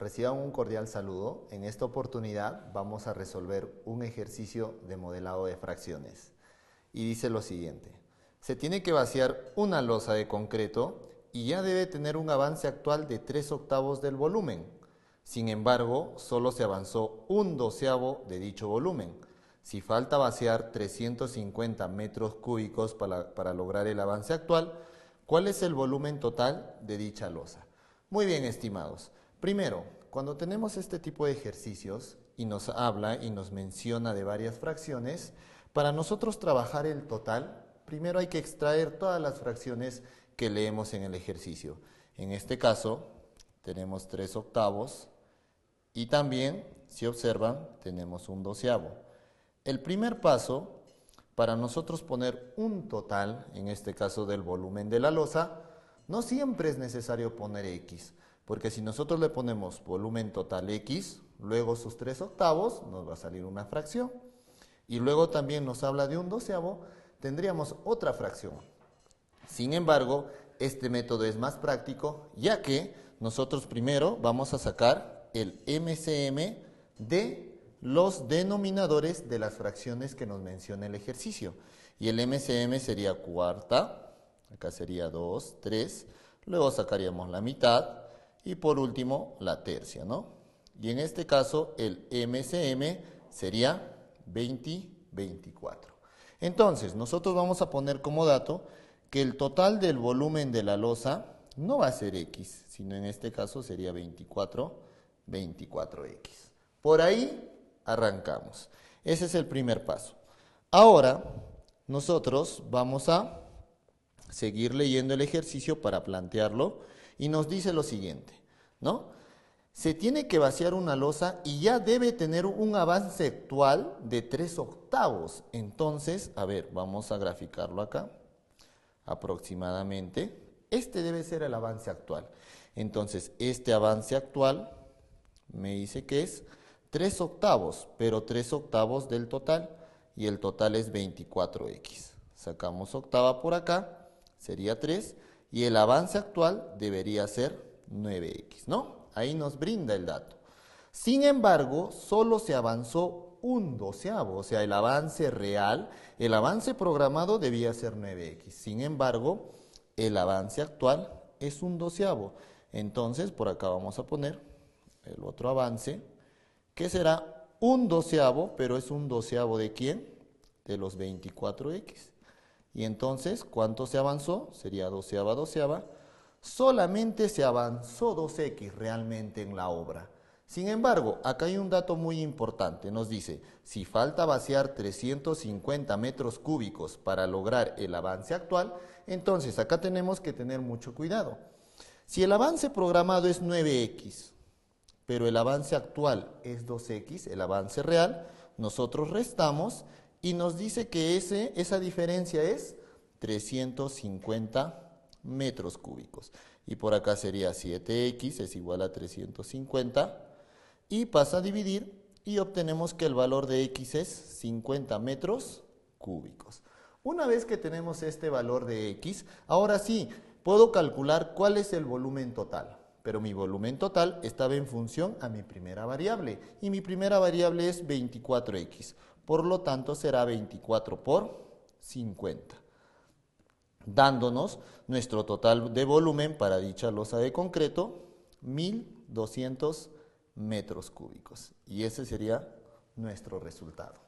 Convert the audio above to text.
Reciban un cordial saludo. En esta oportunidad vamos a resolver un ejercicio de modelado de fracciones. Y dice lo siguiente. Se tiene que vaciar una losa de concreto y ya debe tener un avance actual de 3 octavos del volumen. Sin embargo, solo se avanzó un doceavo de dicho volumen. Si falta vaciar 350 metros cúbicos para, para lograr el avance actual, ¿cuál es el volumen total de dicha losa? Muy bien, estimados. Primero, cuando tenemos este tipo de ejercicios y nos habla y nos menciona de varias fracciones, para nosotros trabajar el total, primero hay que extraer todas las fracciones que leemos en el ejercicio. En este caso, tenemos tres octavos y también, si observan, tenemos un doceavo. El primer paso, para nosotros poner un total, en este caso del volumen de la losa, no siempre es necesario poner X. Porque si nosotros le ponemos volumen total X, luego sus tres octavos, nos va a salir una fracción. Y luego también nos habla de un doceavo, tendríamos otra fracción. Sin embargo, este método es más práctico, ya que nosotros primero vamos a sacar el MCM de los denominadores de las fracciones que nos menciona el ejercicio. Y el MCM sería cuarta, acá sería 2, 3, luego sacaríamos la mitad, y por último, la tercia, ¿no? Y en este caso, el MCM sería 2024. Entonces, nosotros vamos a poner como dato que el total del volumen de la losa no va a ser X, sino en este caso sería 24, 24X. Por ahí arrancamos. Ese es el primer paso. Ahora, nosotros vamos a seguir leyendo el ejercicio para plantearlo y nos dice lo siguiente, ¿no? Se tiene que vaciar una losa y ya debe tener un avance actual de 3 octavos. Entonces, a ver, vamos a graficarlo acá aproximadamente. Este debe ser el avance actual. Entonces, este avance actual me dice que es 3 octavos, pero 3 octavos del total, y el total es 24x. Sacamos octava por acá, sería 3, y el avance actual debería ser 9x, ¿no? Ahí nos brinda el dato. Sin embargo, solo se avanzó un doceavo, o sea, el avance real, el avance programado debía ser 9x. Sin embargo, el avance actual es un doceavo. Entonces, por acá vamos a poner el otro avance, que será un doceavo, pero es un doceavo de quién? De los 24x. Y entonces, ¿cuánto se avanzó? Sería doceava, doceava. Solamente se avanzó 2x realmente en la obra. Sin embargo, acá hay un dato muy importante. Nos dice, si falta vaciar 350 metros cúbicos para lograr el avance actual, entonces acá tenemos que tener mucho cuidado. Si el avance programado es 9x, pero el avance actual es 2x, el avance real, nosotros restamos y nos dice que esa diferencia es 350 metros cúbicos. Y por acá sería 7x es igual a 350 y pasa a dividir y obtenemos que el valor de x es 50 metros cúbicos. Una vez que tenemos este valor de x, ahora sí, puedo calcular cuál es el volumen total. Pero mi volumen total estaba en función a mi primera variable y mi primera variable es 24x. Por lo tanto, será 24 por 50, dándonos nuestro total de volumen para dicha losa de concreto, 1200 metros cúbicos. Y ese sería nuestro resultado.